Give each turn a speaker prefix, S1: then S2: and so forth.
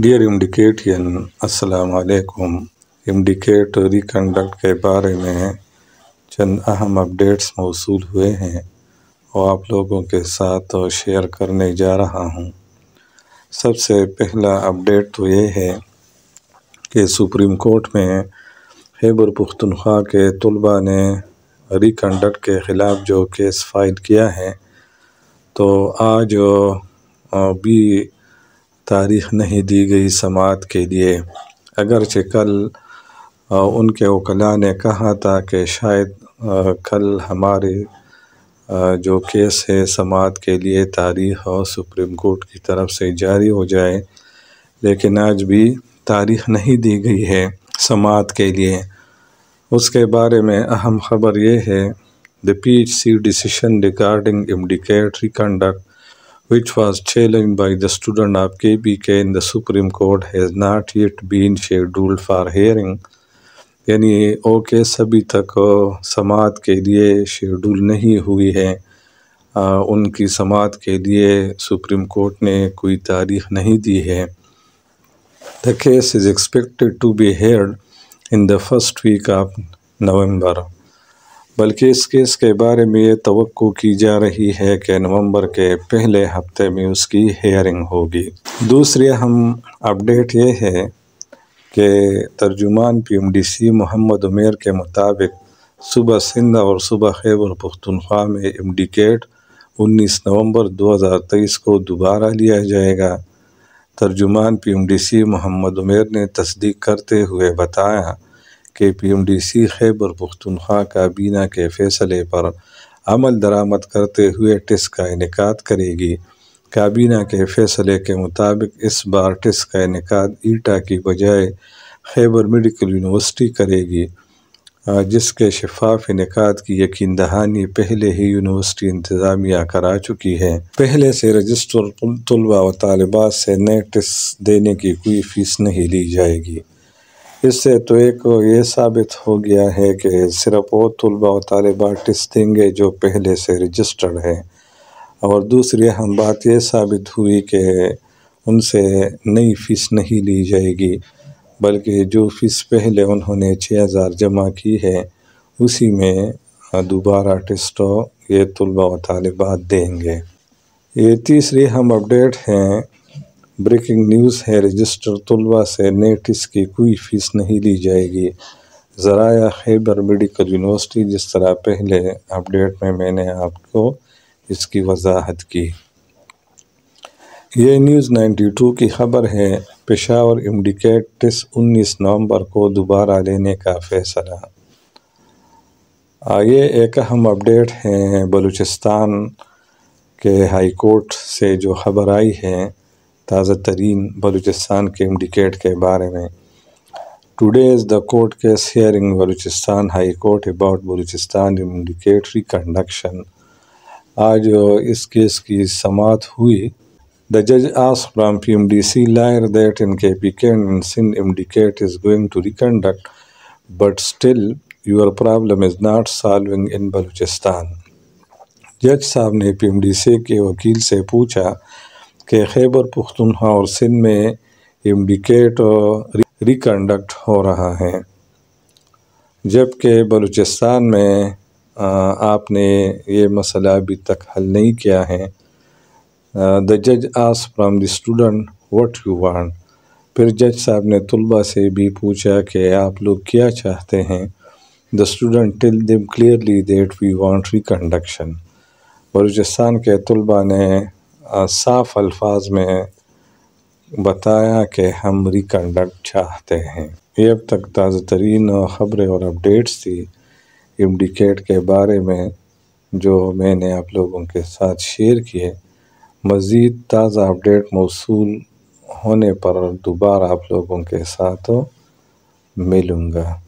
S1: dear इंडिकेटियन असलकुम indicate reconduct के बारे में चंद अहम अपडेट्स मौसू हुए हैं और आप लोगों के साथ शेयर करने जा रहा हूं सबसे पहला अपडेट तो ये है कि सुप्रीम कोर्ट में खैबर पुख्तनख्वा के तलबा ने रिकंडक्ट के ख़िलाफ़ जो केस फाइल किया है तो आज भी तारीख नहीं दी गई समात के लिए अगरचे कल उनके वकला ने कहा था कि शायद कल हमारे जो केस है समात के लिए तारीख और सुप्रीम कोर्ट की तरफ से जारी हो जाए लेकिन आज भी तारीख नहीं दी गई है समात के लिए उसके बारे में अहम खबर यह है the P C decision regarding MDCAT conduct which was challenged by the student of KBK in the Supreme Court has not yet been scheduled for hearing यानी ओके सभी तक समात के लिए शेड्यूल नहीं हुई है आ, उनकी समात के लिए सुप्रीम कोर्ट ने कोई तारीख नहीं दी है the case is expected to be heard in the first week of November बल्कि इस केस के बारे में ये तो की जा रही है कि नवंबर के पहले हफ्ते में उसकी हेयरिंग होगी दूसरी हम अपडेट ये है कि तर्जुमान पीएमडीसी मोहम्मद उमेर के मुताबिक सुबह सिंध और सुबह खैबर पुख्तनख्वा में इंडिकेट 19 नवंबर 2023 को दोबारा लिया जाएगा तर्जुमान पीएमडीसी मोहम्मद उमेर ने तस्दीक करते हुए बताया के P M D C Khyber Pakhtunkhwa काबीना के फैसले पर अमल दरामद करते हुए टिस का इनका करेगी काबीना के फैसले के मुताबिक इस बार टिस का इनका ईटा की बजाय खैबर मेडिकल यूनिवर्सिटी करेगी जिसके शफाफ इनका की यकीन दहानी पहले ही यूनिवर्सिटी इंतज़ामिया करा चुकी है पहले से रजिस्टर तलबा व तालबात से नए टेस्ट देने की कोई फ़ीस नहीं ली जाएगी इससे तो एक ये साबित हो गया है कि सिर्फ वो तलबा व तलबा टेस्ट देंगे जो पहले से रजिस्टर्ड है और दूसरी अहम बात यह साबित हुई कि उनसे नई फ़ीस नहीं ली जाएगी बल्कि जो फ़ीस पहले उन्होंने छः हज़ार जमा की है उसी में दोबारा टेस्ट ये तलबा और तलबा देंगे ये तीसरी हम अपडेट हैं ब्रेकिंग न्यूज़ है रजिस्टर तलबा से नेट इसकी कोई फीस नहीं ली जाएगी ज़रा खैबर मेडिकल यूनिवर्सिटी जिस तरह पहले अपडेट में मैंने आपको इसकी वजाहत की ये न्यूज़ 92 की खबर है पेशावर इम्डिकेट टेस्ट उन्नीस नवंबर को दोबारा लेने का फैसला आगे एक अहम अपडेट है बलूचिस्तान के हाई कोर्ट से जो खबर आई है ताज़ा तरीन बलूचिस्तान के इंडिकेट के बारे में today is the court case hearing Balochistan high court about Balochistan indicatory conduction आज इस केस की समात हुई द जज आस from P M D C lawyer that in के P can in sin indicate is going to reconduct but still your problem is not solving in Balochistan जज साहब ने पी एम डी सी के वकील से पूछा के खैबर पुख्तनखा हाँ और सिंध में इम्डिकेट और रिकंडक्ट हो रहा है जबकि बलूचिस्तान में आपने ये मसला अभी तक हल नहीं किया है द जज आस from the student what you want फिर जज साहब ने तलबा से भी पूछा कि आप लोग क्या चाहते हैं the student tell them clearly that we want reconduction Balochistan के तलबा ने साफ अल्फाज में बताया कि हम रिकंडक्ट चाहते हैं ये अब तक ताज़ा तरीन ख़बरें और अपडेट्स थी इंडिकेट के बारे में जो मैंने आप लोगों के साथ शेयर किए मज़ीद ताज़ा अपडेट मौसू होने पर दोबारा आप लोगों के साथ मिलूँगा